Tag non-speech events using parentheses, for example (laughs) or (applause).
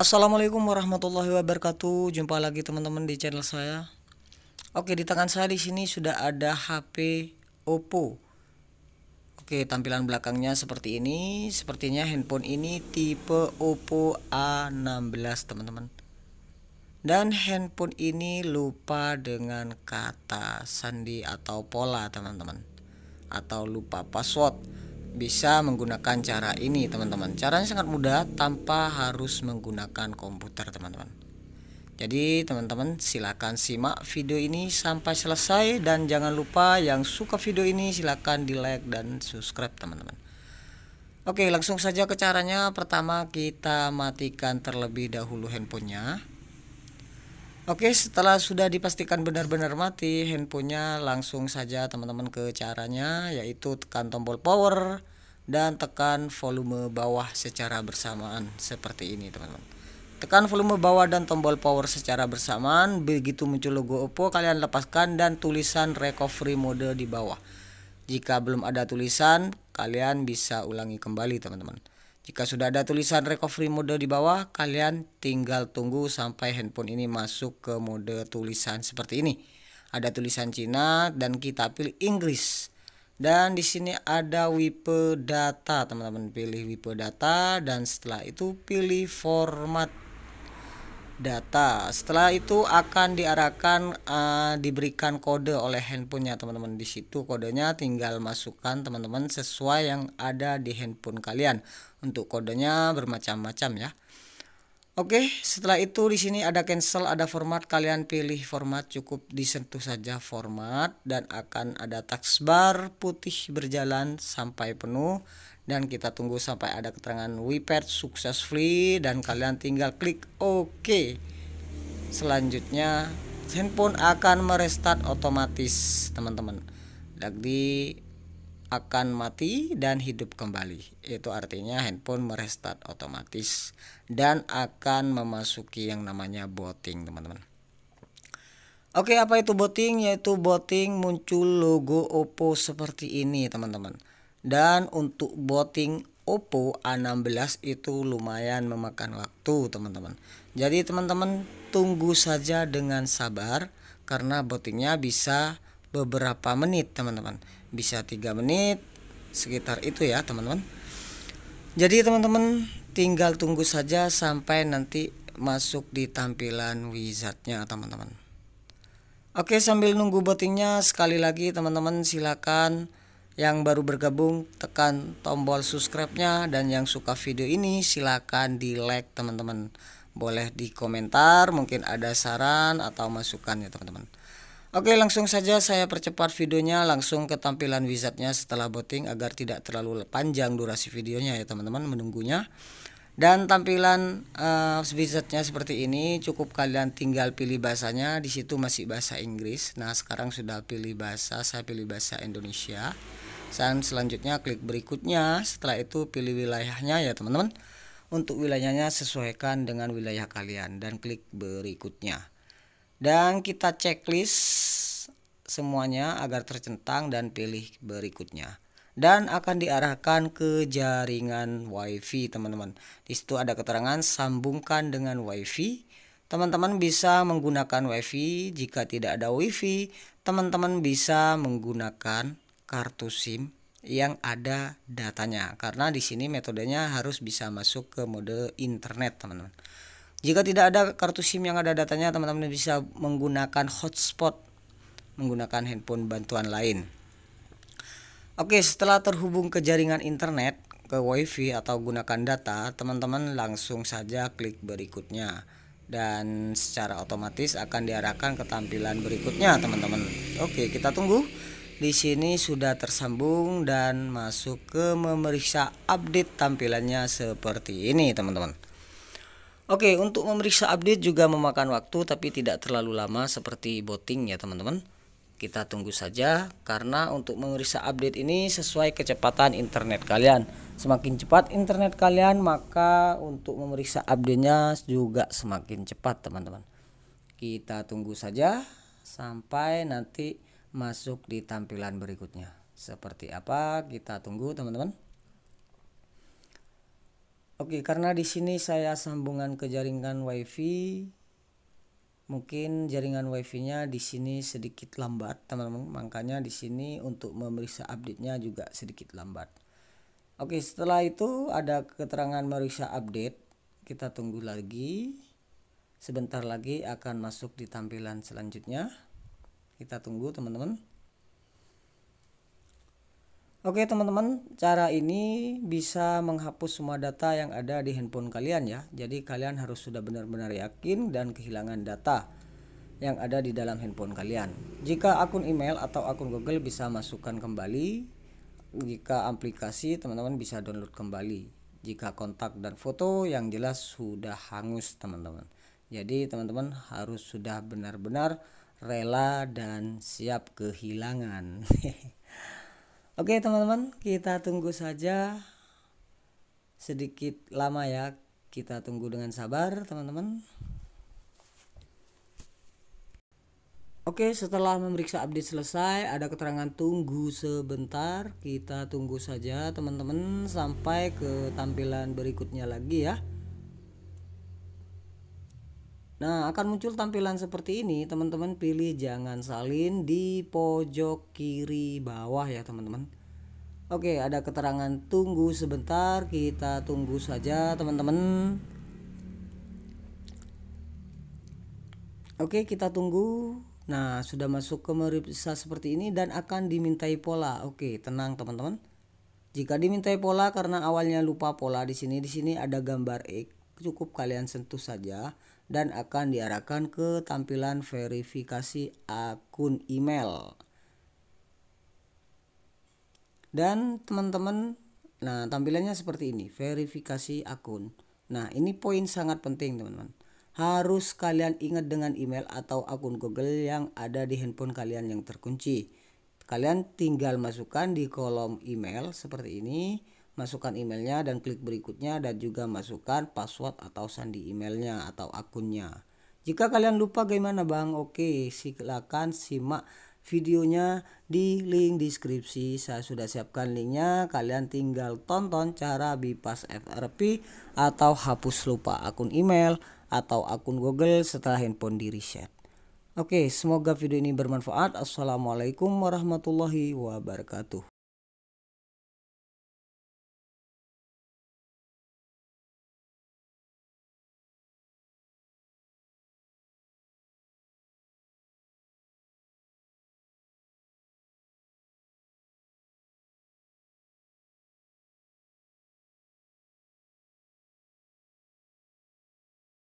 Assalamualaikum warahmatullahi wabarakatuh. Jumpa lagi teman-teman di channel saya. Oke, di tangan saya di sini sudah ada HP Oppo. Oke, tampilan belakangnya seperti ini. Sepertinya handphone ini tipe Oppo A16, teman-teman. Dan handphone ini lupa dengan kata sandi atau pola, teman-teman. Atau lupa password bisa menggunakan cara ini teman-teman caranya sangat mudah tanpa harus menggunakan komputer teman-teman jadi teman-teman silahkan simak video ini sampai selesai dan jangan lupa yang suka video ini silahkan di like dan subscribe teman-teman Oke langsung saja ke caranya pertama kita matikan terlebih dahulu handphonenya Oke, setelah sudah dipastikan benar-benar mati handphonenya, langsung saja teman-teman ke caranya yaitu tekan tombol power dan tekan volume bawah secara bersamaan seperti ini, teman-teman. Tekan volume bawah dan tombol power secara bersamaan. Begitu muncul logo Oppo, kalian lepaskan dan tulisan recovery mode di bawah. Jika belum ada tulisan, kalian bisa ulangi kembali, teman-teman. Jika sudah ada tulisan recovery mode di bawah, kalian tinggal tunggu sampai handphone ini masuk ke mode tulisan seperti ini. Ada tulisan Cina dan kita pilih Inggris. Dan di sini ada wipe data, teman-teman pilih wipe data dan setelah itu pilih format data. Setelah itu akan diarahkan uh, diberikan kode oleh handphonenya, teman-teman. Di situ kodenya tinggal masukkan teman-teman sesuai yang ada di handphone kalian untuk kodenya bermacam-macam ya. Oke, setelah itu di sini ada cancel, ada format. Kalian pilih format, cukup disentuh saja format dan akan ada taskbar putih berjalan sampai penuh dan kita tunggu sampai ada keterangan WePad successfully dan kalian tinggal klik OK. Selanjutnya handphone akan merestart otomatis, teman-teman. Jadi akan mati dan hidup kembali. Itu artinya handphone merestart otomatis dan akan memasuki yang namanya booting teman-teman. Oke, apa itu booting? Yaitu booting muncul logo Oppo seperti ini, teman-teman. Dan untuk booting Oppo A16 itu lumayan memakan waktu, teman-teman. Jadi, teman-teman tunggu saja dengan sabar karena bootingnya bisa beberapa menit teman-teman bisa tiga menit sekitar itu ya teman-teman jadi teman-teman tinggal tunggu saja sampai nanti masuk di tampilan wizardnya teman-teman Oke sambil nunggu botingnya sekali lagi teman-teman silakan yang baru bergabung tekan tombol subscribe nya dan yang suka video ini silakan di like teman-teman boleh di komentar mungkin ada saran atau masukan ya teman-teman Oke langsung saja saya percepat videonya langsung ke tampilan wizardnya setelah booting agar tidak terlalu panjang durasi videonya ya teman-teman menunggunya dan tampilan uh, wizardnya seperti ini cukup kalian tinggal pilih bahasanya di situ masih bahasa Inggris nah sekarang sudah pilih bahasa saya pilih bahasa Indonesia dan selanjutnya klik berikutnya setelah itu pilih wilayahnya ya teman-teman untuk wilayahnya sesuaikan dengan wilayah kalian dan klik berikutnya dan kita checklist semuanya agar tercentang dan pilih berikutnya dan akan diarahkan ke jaringan WiFi teman-teman. Di situ ada keterangan sambungkan dengan WiFi. Teman-teman bisa menggunakan WiFi. Jika tidak ada WiFi, teman-teman bisa menggunakan kartu SIM yang ada datanya karena di sini metodenya harus bisa masuk ke mode internet, teman-teman. Jika tidak ada kartu SIM yang ada datanya, teman-teman bisa menggunakan hotspot menggunakan handphone bantuan lain. Oke, setelah terhubung ke jaringan internet, ke WiFi atau gunakan data, teman-teman langsung saja klik berikutnya dan secara otomatis akan diarahkan ke tampilan berikutnya, teman-teman. Oke, kita tunggu. Di sini sudah tersambung dan masuk ke memeriksa update tampilannya seperti ini, teman-teman. Oke, untuk memeriksa update juga memakan waktu tapi tidak terlalu lama seperti botting ya teman-teman. Kita tunggu saja karena untuk memeriksa update ini sesuai kecepatan internet kalian. Semakin cepat internet kalian, maka untuk memeriksa update-nya juga semakin cepat, teman-teman. Kita tunggu saja sampai nanti masuk di tampilan berikutnya. Seperti apa? Kita tunggu, teman-teman. Oke, karena di sini saya sambungan ke jaringan WiFi. Mungkin jaringan WiFi-nya di sini sedikit lambat, teman-teman. Makanya di sini untuk memeriksa update-nya juga sedikit lambat. Oke, setelah itu ada keterangan meriksa update. Kita tunggu lagi. Sebentar lagi akan masuk di tampilan selanjutnya. Kita tunggu, teman-teman. Oke teman-teman, cara ini bisa menghapus semua data yang ada di handphone kalian ya. Jadi kalian harus sudah benar-benar yakin dan kehilangan data yang ada di dalam handphone kalian. Jika akun email atau akun Google bisa masukkan kembali, jika aplikasi teman-teman bisa download kembali. Jika kontak dan foto yang jelas sudah hangus teman-teman. Jadi teman-teman harus sudah benar-benar rela dan siap kehilangan. (laughs) Oke teman-teman, kita tunggu saja sedikit lama ya. Kita tunggu dengan sabar teman-teman. Oke, setelah memeriksa update selesai, ada keterangan tunggu sebentar. Kita tunggu saja teman-teman sampai ke tampilan berikutnya lagi ya. Nah, akan muncul tampilan seperti ini. Teman-teman pilih jangan salin di pojok kiri bawah ya, teman-teman. Oke, ada keterangan tunggu sebentar. Kita tunggu saja, teman-teman. Oke, kita tunggu. Nah, sudah masuk ke meripsa seperti ini dan akan dimintai pola. Oke, tenang teman-teman. Jika dimintai pola karena awalnya lupa pola di sini, di sini ada gambar X cukup kalian sentuh saja dan akan diarahkan ke tampilan verifikasi akun email. Dan teman-teman, nah tampilannya seperti ini, verifikasi akun. Nah, ini poin sangat penting, teman-teman. Harus kalian ingat dengan email atau akun Google yang ada di handphone kalian yang terkunci. Kalian tinggal masukkan di kolom email seperti ini masukkan emailnya dan klik berikutnya dan juga masukkan password atau sandi emailnya atau akunnya. Jika kalian lupa gimana Bang? Oke, silakan simak videonya di link deskripsi. Saya sudah siapkan linknya. Kalian tinggal tonton cara bypass FRP atau hapus lupa akun email atau akun Google setelah handphone di reset. Oke, semoga video ini bermanfaat. Assalamualaikum warahmatullahi wabarakatuh.